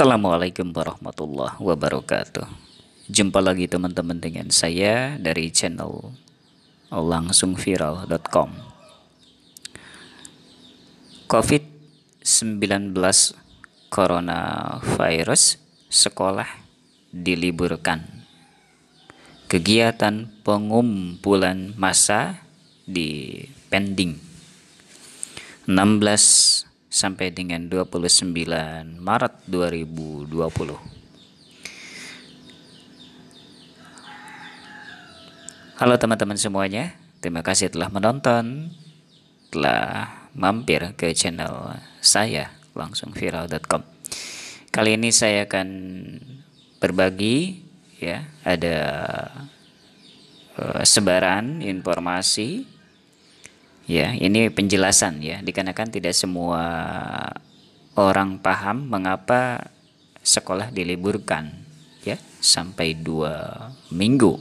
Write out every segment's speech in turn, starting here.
Assalamualaikum warahmatullahi wabarakatuh Jumpa lagi teman-teman dengan saya dari channel langsungviral.com COVID-19 virus sekolah diliburkan Kegiatan pengumpulan massa di pending 16 sampai dengan 29 Maret 2020. Halo teman-teman semuanya, terima kasih telah menonton, telah mampir ke channel saya langsung viral.com. Kali ini saya akan berbagi ya, ada eh, sebaran informasi Ya, ini penjelasan ya, dikarenakan tidak semua orang paham mengapa sekolah diliburkan ya sampai dua minggu.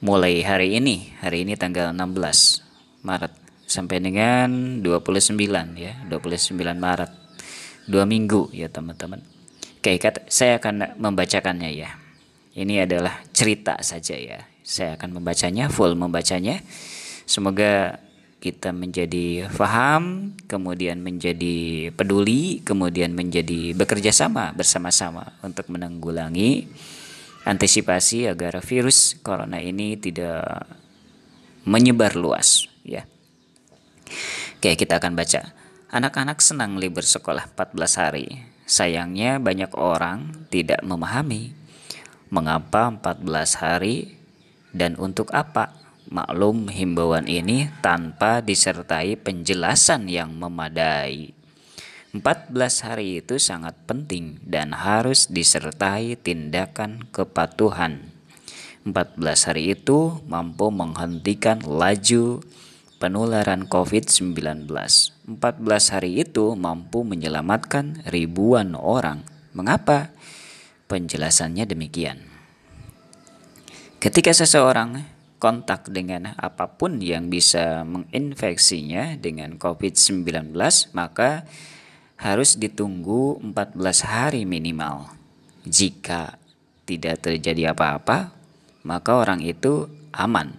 Mulai hari ini, hari ini tanggal 16 Maret sampai dengan 29 ya, 29 Maret. Dua minggu ya teman-teman. Oke, saya akan membacakannya ya. Ini adalah cerita saja ya. Saya akan membacanya, full membacanya. Semoga kita menjadi faham, kemudian menjadi peduli, kemudian menjadi bekerja sama bersama-sama untuk menanggulangi antisipasi agar virus corona ini tidak menyebar luas ya. Oke, kita akan baca. Anak-anak senang libur sekolah 14 hari. Sayangnya banyak orang tidak memahami mengapa 14 hari dan untuk apa Maklum himbauan ini tanpa disertai penjelasan yang memadai. 14 hari itu sangat penting dan harus disertai tindakan kepatuhan. 14 hari itu mampu menghentikan laju penularan COVID-19. 14 hari itu mampu menyelamatkan ribuan orang. Mengapa? Penjelasannya demikian. Ketika seseorang kontak dengan apapun yang bisa menginfeksinya dengan COVID-19, maka harus ditunggu 14 hari minimal. Jika tidak terjadi apa-apa, maka orang itu aman.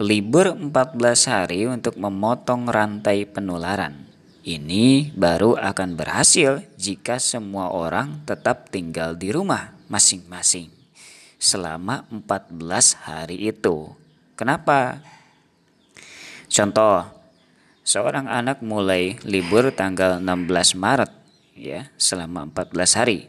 Libur 14 hari untuk memotong rantai penularan. Ini baru akan berhasil jika semua orang tetap tinggal di rumah masing-masing selama 14 hari itu. Kenapa? Contoh, seorang anak mulai libur tanggal 16 Maret ya, selama 14 hari.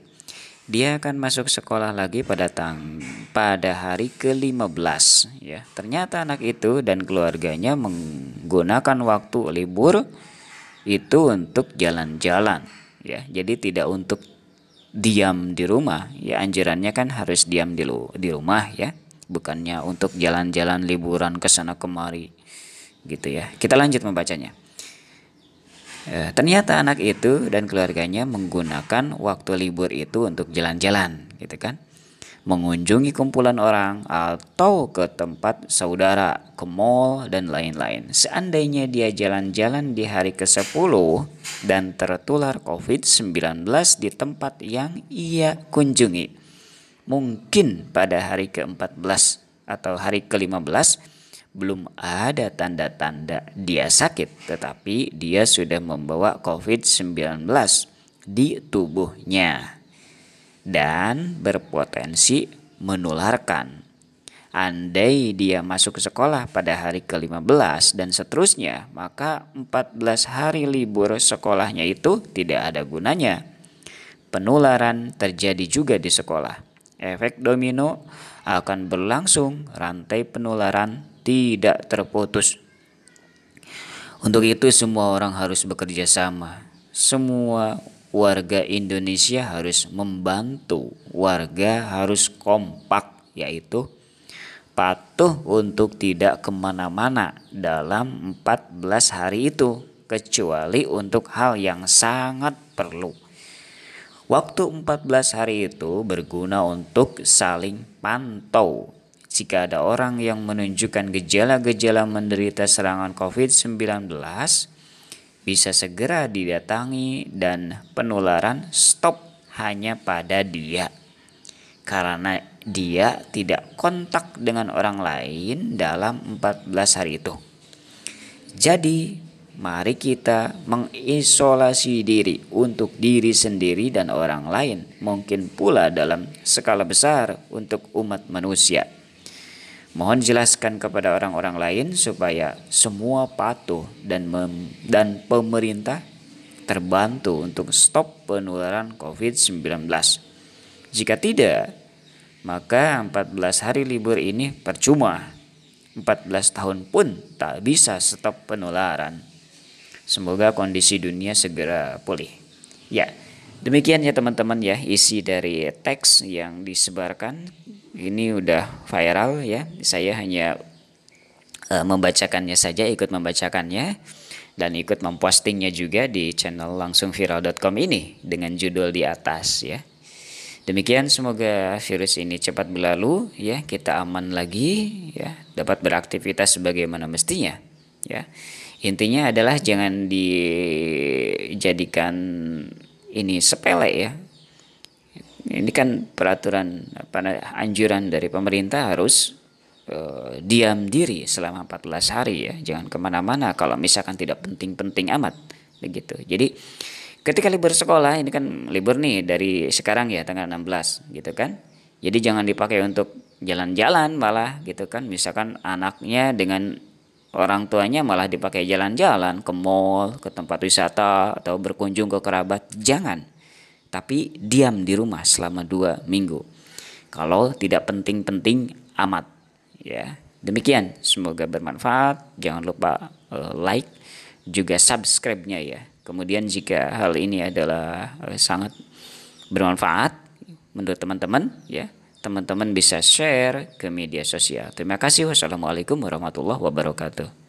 Dia akan masuk sekolah lagi pada tang pada hari ke-15 ya. Ternyata anak itu dan keluarganya menggunakan waktu libur itu untuk jalan-jalan ya. Jadi tidak untuk diam di rumah ya anjirannya kan harus diam di lu, di rumah ya bukannya untuk jalan-jalan liburan ke sana kemari gitu ya kita lanjut membacanya e, ternyata anak itu dan keluarganya menggunakan waktu libur itu untuk jalan-jalan gitu kan mengunjungi kumpulan orang, atau ke tempat saudara, ke mall, dan lain-lain. Seandainya dia jalan-jalan di hari ke-10 dan tertular COVID-19 di tempat yang ia kunjungi, mungkin pada hari ke-14 atau hari ke-15 belum ada tanda-tanda dia sakit, tetapi dia sudah membawa COVID-19 di tubuhnya dan berpotensi menularkan. Andai dia masuk ke sekolah pada hari ke-15 dan seterusnya, maka 14 hari libur sekolahnya itu tidak ada gunanya. Penularan terjadi juga di sekolah. Efek domino akan berlangsung, rantai penularan tidak terputus. Untuk itu semua orang harus bekerja sama. Semua warga Indonesia harus membantu, warga harus kompak, yaitu patuh untuk tidak kemana-mana dalam 14 hari itu, kecuali untuk hal yang sangat perlu. Waktu 14 hari itu berguna untuk saling pantau. Jika ada orang yang menunjukkan gejala-gejala menderita serangan COVID-19, bisa segera didatangi dan penularan stop hanya pada dia. Karena dia tidak kontak dengan orang lain dalam 14 hari itu. Jadi, mari kita mengisolasi diri untuk diri sendiri dan orang lain, mungkin pula dalam skala besar untuk umat manusia. Mohon jelaskan kepada orang-orang lain supaya semua patuh dan mem dan pemerintah terbantu untuk stop penularan COVID-19. Jika tidak, maka 14 hari libur ini percuma. 14 tahun pun tak bisa stop penularan. Semoga kondisi dunia segera pulih. Ya, Demikian ya teman-teman ya isi dari teks yang disebarkan. Ini udah viral ya. Saya hanya uh, membacakannya saja, ikut membacakannya dan ikut mempostingnya juga di channel langsung viral.com ini dengan judul di atas ya. Demikian semoga virus ini cepat berlalu ya, kita aman lagi ya, dapat beraktivitas sebagaimana mestinya ya. Intinya adalah jangan dijadikan ini sepele ya. Ini kan peraturan anjuran dari pemerintah harus eh, diam diri selama 14 hari ya, jangan kemana-mana kalau misalkan tidak penting-penting amat begitu. Jadi ketika libur sekolah ini kan libur nih dari sekarang ya tanggal 16 gitu kan. Jadi jangan dipakai untuk jalan-jalan malah gitu kan misalkan anaknya dengan orang tuanya malah dipakai jalan-jalan ke mall, ke tempat wisata, atau berkunjung ke kerabat. Jangan. Tapi diam di rumah selama dua minggu. Kalau tidak penting-penting amat. Ya, demikian. Semoga bermanfaat. Jangan lupa eh, like juga subscribe-nya ya. Kemudian jika hal ini adalah eh, sangat bermanfaat menurut teman-teman ya teman-teman bisa share ke media sosial. Terima kasih. Wassalamualaikum warahmatullahi wabarakatuh.